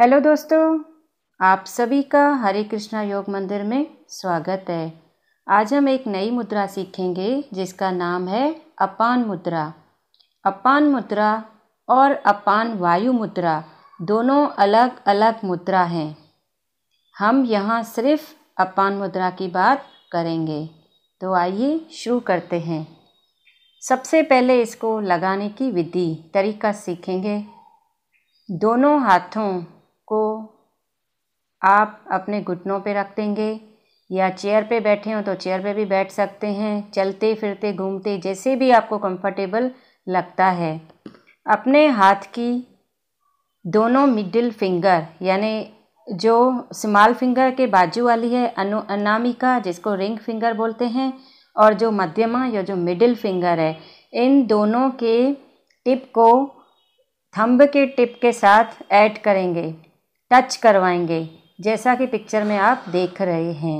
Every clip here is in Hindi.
हेलो दोस्तों आप सभी का हरे कृष्णा योग मंदिर में स्वागत है आज हम एक नई मुद्रा सीखेंगे जिसका नाम है अपान मुद्रा अपान मुद्रा और अपान वायु मुद्रा दोनों अलग अलग मुद्रा हैं हम यहाँ सिर्फ अपान मुद्रा की बात करेंगे तो आइए शुरू करते हैं सबसे पहले इसको लगाने की विधि तरीका सीखेंगे दोनों हाथों आप अपने घुटनों पर रख देंगे या चेयर पे बैठे हों तो चेयर पे भी बैठ सकते हैं चलते फिरते घूमते जैसे भी आपको कंफर्टेबल लगता है अपने हाथ की दोनों मिडिल फिंगर यानी जो स्मॉल फिंगर के बाजू वाली है अनु अनामिका जिसको रिंग फिंगर बोलते हैं और जो मध्यमा या जो मिडिल फिंगर है इन दोनों के टिप को थंब के टिप के साथ ऐड करेंगे टच करवाएंगे जैसा कि पिक्चर में आप देख रहे हैं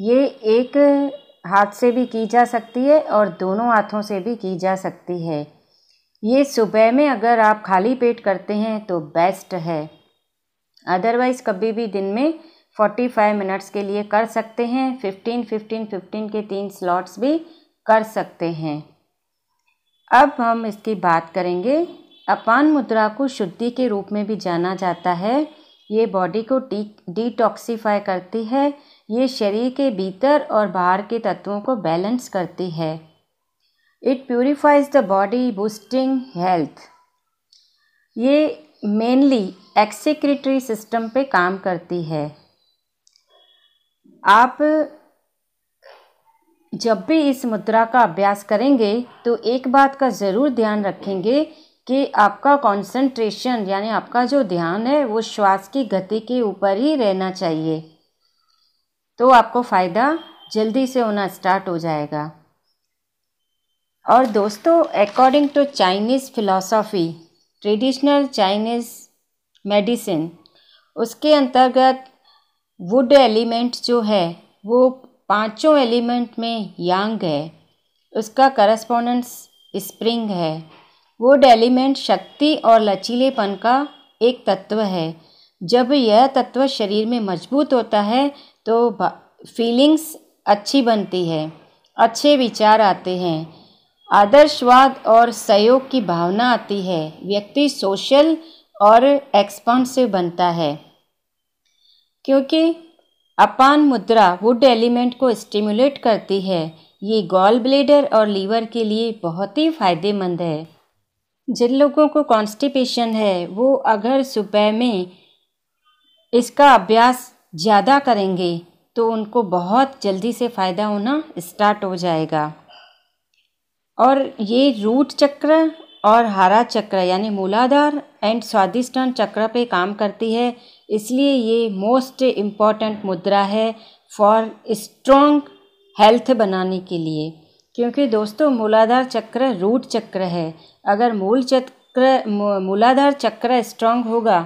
ये एक हाथ से भी की जा सकती है और दोनों हाथों से भी की जा सकती है ये सुबह में अगर आप खाली पेट करते हैं तो बेस्ट है अदरवाइज़ कभी भी दिन में फोर्टी फाइव मिनट्स के लिए कर सकते हैं फिफ्टीन फिफ्टीन फिफ्टीन के तीन स्लॉट्स भी कर सकते हैं अब हम इसकी बात करेंगे अपान मुद्रा को शुद्धि के रूप में भी जाना जाता है ये बॉडी को डी डिटॉक्सीफाई करती है ये शरीर के भीतर और बाहर के तत्वों को बैलेंस करती है it purifies the body boosting health ये मेनली एक्सिक्रेटरी सिस्टम पे काम करती है आप जब भी इस मुद्रा का अभ्यास करेंगे तो एक बात का ज़रूर ध्यान रखेंगे कि आपका कंसंट्रेशन यानी आपका जो ध्यान है वो श्वास की गति के ऊपर ही रहना चाहिए तो आपको फ़ायदा जल्दी से होना स्टार्ट हो जाएगा और दोस्तों according to Chinese philosophy traditional Chinese medicine उसके अंतर्गत वुड एलिमेंट जो है वो पांचों एलिमेंट में यांग है उसका करस्पोंडेंस स्प्रिंग है वुड एलिमेंट शक्ति और लचीलेपन का एक तत्व है जब यह तत्व शरीर में मजबूत होता है तो फीलिंग्स अच्छी बनती है अच्छे विचार आते हैं आदर्शवाद और सहयोग की भावना आती है व्यक्ति सोशल और एक्सपॉन्सिव बनता है क्योंकि अपान मुद्रा वुड एलिमेंट को स्टिमुलेट करती है ये गॉल ब्लेडर और लीवर के लिए बहुत ही फायदेमंद है जिन लोगों को कॉन्स्टिपेशन है वो अगर सुबह में इसका अभ्यास ज़्यादा करेंगे तो उनको बहुत जल्दी से फ़ायदा होना स्टार्ट हो जाएगा और ये रूट चक्र और हरा चक्र यानी मूलाधार एंड स्वादिष्ठान चक्र पे काम करती है इसलिए ये मोस्ट इम्पॉर्टेंट मुद्रा है फॉर स्ट्रॉन्ग हेल्थ बनाने के लिए क्योंकि दोस्तों मूलाधार चक्र रूट चक्र है अगर मूल चक्र मूलाधार चक्र स्ट्रांग होगा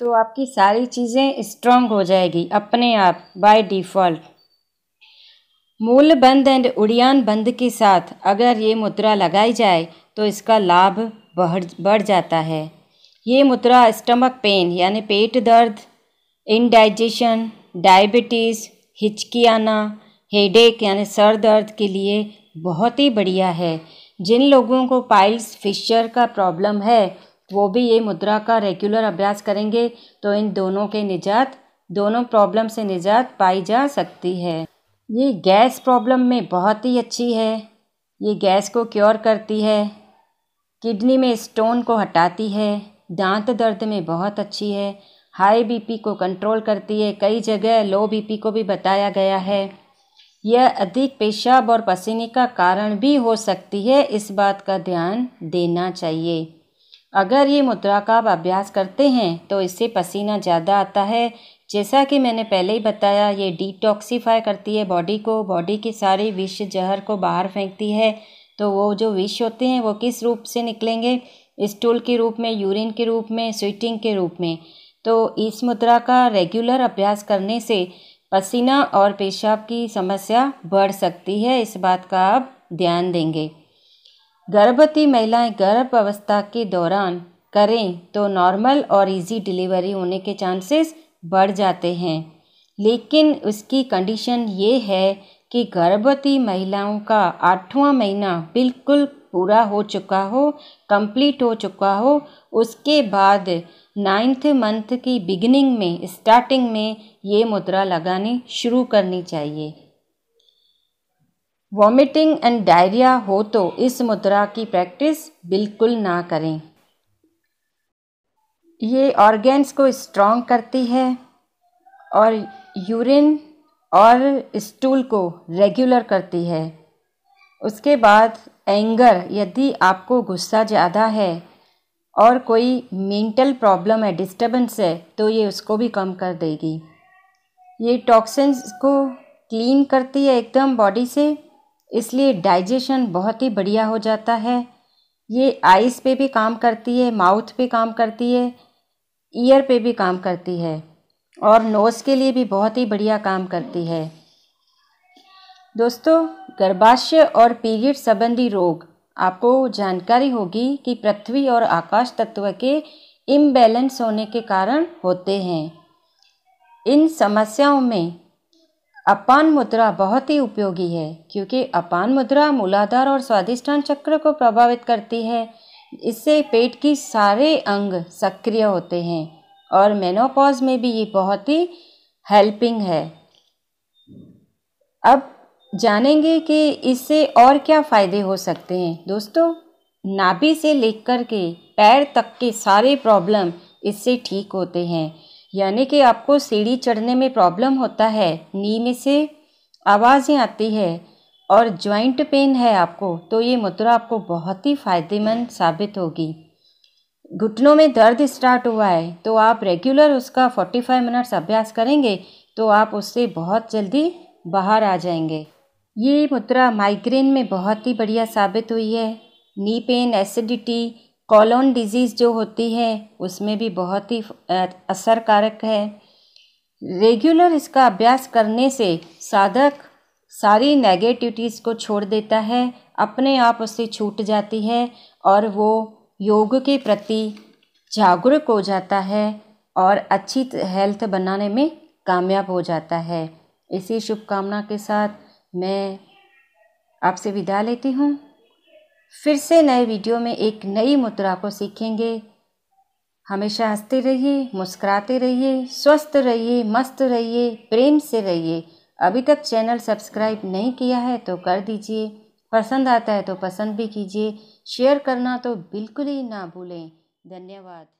तो आपकी सारी चीज़ें स्ट्रांग हो जाएगी अपने आप बाय डिफ़ॉल्ट मूल बंद एंड उड़ियान बंद के साथ अगर ये मुद्रा लगाई जाए तो इसका लाभ बढ़ बढ़ जाता है ये मुद्रा स्टमक पेन यानी पेट दर्द इनडाइजेशन डायबिटीज़ हिचकियाना हेडेक यानी सर दर्द के लिए बहुत ही बढ़िया है जिन लोगों को पाइल्स फिशर का प्रॉब्लम है वो भी ये मुद्रा का रेगुलर अभ्यास करेंगे तो इन दोनों के निजात दोनों प्रॉब्लम से निजात पाई जा सकती है ये गैस प्रॉब्लम में बहुत ही अच्छी है ये गैस को क्योर करती है किडनी में स्टोन को हटाती है दांत दर्द में बहुत अच्छी है हाई बीपी को कंट्रोल करती है कई जगह लो बीपी को भी बताया गया है यह अधिक पेशाब और पसीने का कारण भी हो सकती है इस बात का ध्यान देना चाहिए अगर ये मुद्रा का आप अभ्यास करते हैं तो इससे पसीना ज़्यादा आता है जैसा कि मैंने पहले ही बताया ये डिटॉक्सीफाई करती है बॉडी को बॉडी के सारे विष जहर को बाहर फेंकती है तो वो जो विष होते हैं वो किस रूप से निकलेंगे स्टूल के रूप में यूरिन के रूप में स्वीटिंग के रूप में तो इस मुद्रा का रेगुलर अभ्यास करने से पसीना और पेशाब की समस्या बढ़ सकती है इस बात का आप ध्यान देंगे गर्भवती महिलाएं गर्भ अवस्था के दौरान करें तो नॉर्मल और इजी डिलीवरी होने के चांसेस बढ़ जाते हैं लेकिन उसकी कंडीशन ये है कि गर्भवती महिलाओं का आठवां महीना बिल्कुल पूरा हो चुका हो कंप्लीट हो चुका हो उसके बाद नाइन्थ मंथ की बिगिनिंग में स्टार्टिंग में ये मुद्रा लगानी शुरू करनी चाहिए वॉमिटिंग एंड डायरिया हो तो इस मुद्रा की प्रैक्टिस बिल्कुल ना करें ये ऑर्गेन्स को स्ट्रॉन्ग करती है और यूरिन और स्टूल को रेगुलर करती है उसके बाद एंगर यदि आपको गुस्सा ज़्यादा है और कोई मेंटल प्रॉब्लम है डिस्टर्बेंस है तो ये उसको भी कम कर देगी ये टॉक्सेंस को क्लीन करती है एकदम बॉडी से इसलिए डाइजेशन बहुत ही बढ़िया हो जाता है ये आइज़ पे भी काम करती है माउथ पे काम करती है ईयर पे भी काम करती है और नोज़ के लिए भी बहुत ही बढ़िया काम करती है दोस्तों गर्भाशय और पीरियड संबंधी रोग आपको जानकारी होगी कि पृथ्वी और आकाश तत्व के इम्बैलेंस होने के कारण होते हैं इन समस्याओं में अपान मुद्रा बहुत ही उपयोगी है क्योंकि अपान मुद्रा मूलाधार और स्वादिष्ठान चक्र को प्रभावित करती है इससे पेट की सारे अंग सक्रिय होते हैं और मेनोपॉज में भी ये बहुत ही हेल्पिंग है अब जानेंगे कि इससे और क्या फ़ायदे हो सकते हैं दोस्तों नाभि से लेकर के पैर तक के सारे प्रॉब्लम इससे ठीक होते हैं यानी कि आपको सीढ़ी चढ़ने में प्रॉब्लम होता है नी में से आवाज़ें आती है और जॉइंट पेन है आपको तो ये मुद्रा आपको बहुत ही फ़ायदेमंद साबित होगी घुटनों में दर्द स्टार्ट हुआ है तो आप रेगुलर उसका 45 मिनट्स अभ्यास करेंगे तो आप उससे बहुत जल्दी बाहर आ जाएंगे ये मुद्रा माइग्रेन में बहुत ही बढ़िया साबित हुई है knee pain acidity colon disease जो होती है उसमें भी बहुत ही असरकारक है रेगुलर इसका अभ्यास करने से साधक सारी नेगेटिविटीज़ को छोड़ देता है अपने आप उससे छूट जाती है और वो योग के प्रति जागरूक हो जाता है और अच्छी हेल्थ बनाने में कामयाब हो जाता है इसी शुभकामना के साथ मैं आपसे विदा लेती हूँ फिर से नए वीडियो में एक नई मुद्रा को सीखेंगे हमेशा हंसते रहिए मुस्कुराते रहिए स्वस्थ रहिए मस्त रहिए प्रेम से रहिए अभी तक चैनल सब्सक्राइब नहीं किया है तो कर दीजिए पसंद आता है तो पसंद भी कीजिए शेयर करना तो बिल्कुल ही ना भूलें धन्यवाद